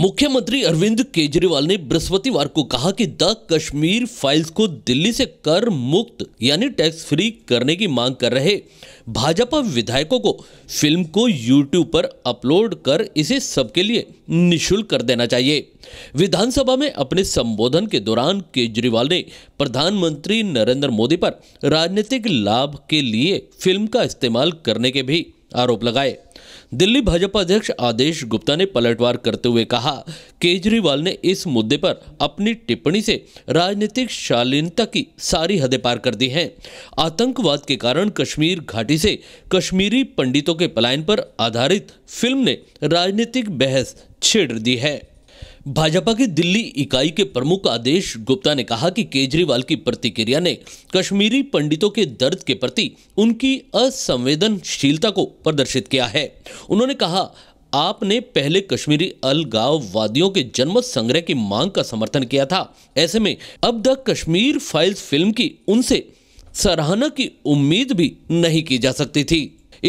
मुख्यमंत्री अरविंद केजरीवाल ने बृहस्पतिवार को कहा कि द कश्मीर फाइल्स को दिल्ली से कर मुक्त यानी टैक्स फ्री करने की मांग कर रहे भाजपा विधायकों को फिल्म को यूट्यूब पर अपलोड कर इसे सबके लिए निशुल्क कर देना चाहिए विधानसभा में अपने संबोधन के दौरान केजरीवाल ने प्रधानमंत्री नरेंद्र मोदी पर राजनीतिक लाभ के लिए फिल्म का इस्तेमाल करने के भी आरोप लगाए दिल्ली भाजपा अध्यक्ष आदेश गुप्ता ने पलटवार करते हुए कहा केजरीवाल ने इस मुद्दे पर अपनी टिप्पणी से राजनीतिक शालीनता की सारी हदें पार कर दी हैं आतंकवाद के कारण कश्मीर घाटी से कश्मीरी पंडितों के पलायन पर आधारित फिल्म ने राजनीतिक बहस छेड़ दी है भाजपा की दिल्ली इकाई के प्रमुख आदेश गुप्ता ने कहा कि केजरीवाल की प्रतिक्रिया ने कश्मीरी पंडितों के दर्द के प्रति उनकी असंवेदनशीलता को प्रदर्शित किया है उन्होंने कहा आपने पहले कश्मीरी अलगाववादियों के जन्म संग्रह की मांग का समर्थन किया था ऐसे में अब द कश्मीर फाइल्स फिल्म की उनसे सराहना की उम्मीद भी नहीं की जा सकती थी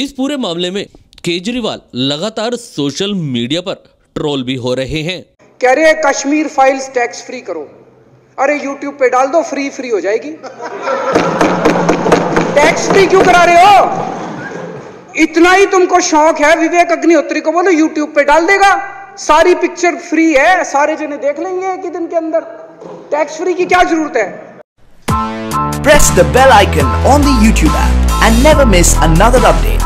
इस पूरे मामले में केजरीवाल लगातार सोशल मीडिया पर ट्रोल भी हो रहे हैं कह रहे हैं कश्मीर फाइल्स टैक्स फ्री करो अरे यूट्यूब पे डाल दो फ्री फ्री हो जाएगी टैक्स फ्री क्यों करा रहे हो इतना ही तुमको शौक है विवेक अग्निहोत्री को बोलो यूट्यूब पे डाल देगा सारी पिक्चर फ्री है सारे जने देख लेंगे एक ही दिन के अंदर टैक्स फ्री की क्या जरूरत है press the bell icon on the YouTube and never miss another update